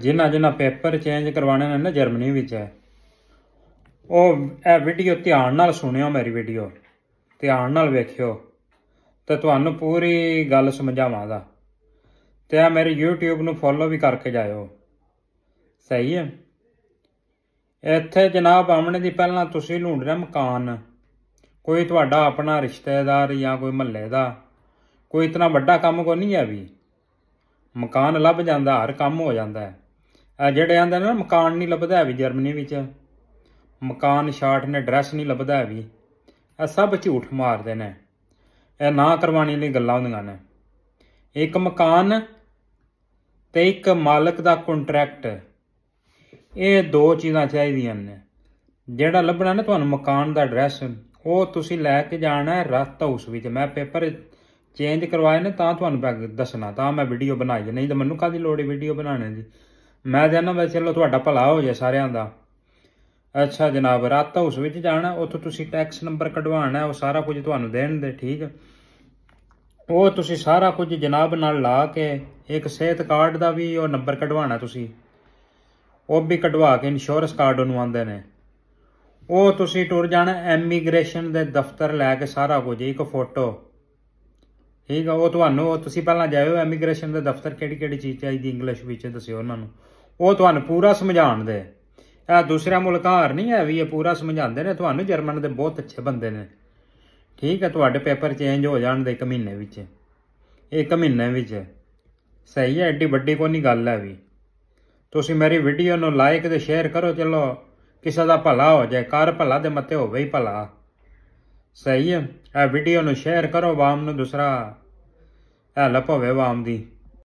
ਜਿਨ੍ਹਾਂ ਜਿਨ੍ਹਾਂ paper change ਕਰਵਾਣੇ ਨੇ ਨਾ ਜਰਮਨੀ ਵਿੱਚ ਹੈ ਉਹ ਇਹ ਵੀਡੀਓ ਧਿਆਨ ਨਾਲ ਸੁਣਿਓ ਮੇਰੀ ਵੀਡੀਓ ਧਿਆਨ ਨਾਲ ਵੇਖਿਓ ਤੇ ਤੁਹਾਨੂੰ ਪੂਰੀ ਗੱਲ ਸਮਝਾਵਾਂਗਾ ਤੇ ਆ ਮੇਰੇ YouTube ਨੂੰ ਫੋਲੋ ਵੀ ਕਰਕੇ ਜਾਇਓ ਸਹੀ ਹੈ ਇੱਥੇ ਜਨਾਬ ਆਮਣੇ ਦੀ ਪਹਿਲਾਂ ਤੁਸੀਂ ਢੂੰਡਣਾ ਮਕਾਨ ਕੋਈ ਤੁਹਾਡਾ ਆਪਣਾ ਰਿਸ਼ਤੇਦਾਰ ਜਾਂ ਕੋਈ ਮਹੱਲੇ ਦਾ ਕੋਈ ਇਤਨਾ ਵੱਡਾ ਕੰਮ ਕੋ ਨਹੀਂ ਹੈ ਵੀ ਮਕਾਨ ਲੱਭ ਜਾਂਦਾ ਹਰ ਕੰਮ ਹੋ ਜਾਂਦਾ ਹੈ ਇਹ ਜਿਹੜੇ ਆਂਦੇ ਨੇ ਮਕਾਨ ਨਹੀਂ ਲੱਭਦਾ ਵੀ ਜਰਮਨੀ ਵਿੱਚ ਮਕਾਨ ਸ਼ਾਰਟ ਨੇ ਡਰੈਸ ਨਹੀਂ ਲੱਭਦਾ ਵੀ ਇਹ ਸਭ ਝੂਠ ਮਾਰਦੇ ਨੇ ਇਹ ਨਾ ਕਰਵਾਣੀ ਲਈ ਗੱਲਾਂ ਹੁੰਦੀਆਂ ਨੇ ਇੱਕ ਮਕਾਨ ਤੇ ਇੱਕ ਮਾਲਕ ਦਾ ਕੰਟਰੈਕਟ ਇਹ ਦੋ ਚੀਜ਼ਾਂ ਚਾਹੀਦੀਆਂ ਨੇ ਜਿਹੜਾ ਲੱਭਣਾ ਨੇ ਤੁਹਾਨੂੰ ਮਕਾਨ ਦਾ ਐਡਰੈਸ ਉਹ ਤੁਸੀਂ ਲੈ ਕੇ ਜਾਣਾ ਹੈ ਰਸਤ ਹਾਊਸ ਵਿੱਚ ਮੈਂ ਪੇਪਰ ਚੇਂਜ ਕਰਵਾਏ ਨੇ ਤਾਂ ਤੁਹਾਨੂੰ ਮੈਂ ਦੱਸਣਾ ਤਾਂ ਮੈਂ ਵੀਡੀਓ ਬਣਾਈ ਨਹੀਂ ਤਾਂ ਮੈਨੂੰ ਕਾਦੀ ਲੋੜ ਹੈ ਵੀਡੀਓ ਬਣਾਉਣ ਦੀ ਮੈਂ ਜਾਨਾ ਵੈਸੇ ਚਲੋ ਤੁਹਾਡਾ ਭਲਾ ਹੋ ਜਾ ਸਾਰਿਆਂ ਦਾ ਅੱਛਾ ਜਨਾਬ ਰਾਤ ਹਾਊਸ ਵਿੱਚ ਜਾਣਾ ਉੱਥੋਂ ਤੁਸੀਂ ਟੈਕਸ ਨੰਬਰ ਕਢਵਾਉਣਾ ਉਹ ਸਾਰਾ ਕੁਝ ਤੁਹਾਨੂੰ ਦੇਣ ਦੇ ਠੀਕ ਉਹ ਤੁਸੀਂ ਸਾਰਾ ਕੁਝ ਜਨਾਬ ਨਾਲ ਲਾ ਕੇ ਇੱਕ ਸਿਹਤ ਕਾਰਡ ਦਾ ਵੀ ਉਹ ਨੰਬਰ ਕਢਵਾਉਣਾ ਤੁਸੀਂ ਉਹ ਵੀ ਕਢਵਾ ਕੇ ਇੰਸ਼ੋਰੈਂਸ ਕਾਰਡ ਨੂੰ ਆਂਦੇ ਨੇ ਉਹ ਤੁਸੀਂ ਟੁਰ ਜਾਣਾ ਐਮੀਗ੍ਰੇਸ਼ਨ ਦੇ ਦਫ਼ਤਰ ਲੈ ਕੇ ਸਾਰਾ ਕੁਝ ਇੱਕ ਫੋਟੋ ਠੀਕ ਆ ਉਹ ਤੁਹਾਨੂੰ ਤੁਸੀਂ ਪਹਿਲਾਂ ਜਾਇਓ ਇਮੀਗ੍ਰੇਸ਼ਨ ਦੇ ਦਫ਼ਤਰ ਕਿਹੜੀ ਕਿਹੜੀ ਚੀਜ਼ ਚਾਹੀਦੀ ਇੰਗਲਿਸ਼ ਵਿੱਚ ਦੱਸਿਓ ਉਹਨਾਂ ਨੂੰ ਉਹ ਤੁਹਾਨੂੰ ਪੂਰਾ ਸਮਝਾਉਣ ਦੇ ਇਹ ਦੂਸਰਾ ਮੁਲਕਾਰ ਨਹੀਂ ਹੈ ਵੀ ਇਹ ਪੂਰਾ ਸਮਝਾਉਂਦੇ ਨੇ ਤੁਹਾਨੂੰ ਜਰਮਨ ਦੇ ਬਹੁਤ ਅੱਛੇ ਬੰਦੇ ਨੇ ਠੀਕ ਹੈ ਤੁਹਾਡੇ ਪੇਪਰ ਚੇਂਜ ਹੋ ਜਾਣ ਦੇ ਇੱਕ ਮਹੀਨੇ ਵਿੱਚ ਇੱਕ ਮਹੀਨੇ ਵਿੱਚ ਸਹੀ ਹੈ ਐਡੀ ਵੱਡੀ ਕੋਈ ਨਹੀਂ ਗੱਲ ਹੈ ਵੀ ਤੁਸੀਂ ਮੇਰੀ ਵੀਡੀਓ ਨੂੰ ਲਾਈਕ ਤੇ ਸ਼ੇਅਰ ਕਰੋ ਚਲੋ ਕਿਸੇ ਦਾ ਭਲਾ ਹੋ ਜਾਏ ਕਰ ਭਲਾ ਦੇ ਮਤੇ ਹੋਵੇ ਹੀ ਭਲਾ ਸਹੀ ਹੈ ਇਹ ਵੀਡੀਓ ਨੂੰ ਸ਼ੇਅਰ ਕਰੋ ਵਾਮ ਨੂੰ ਦੂਸਰਾ ਇਹ ਹੋਵੇ ਵਾਮ ਦੀ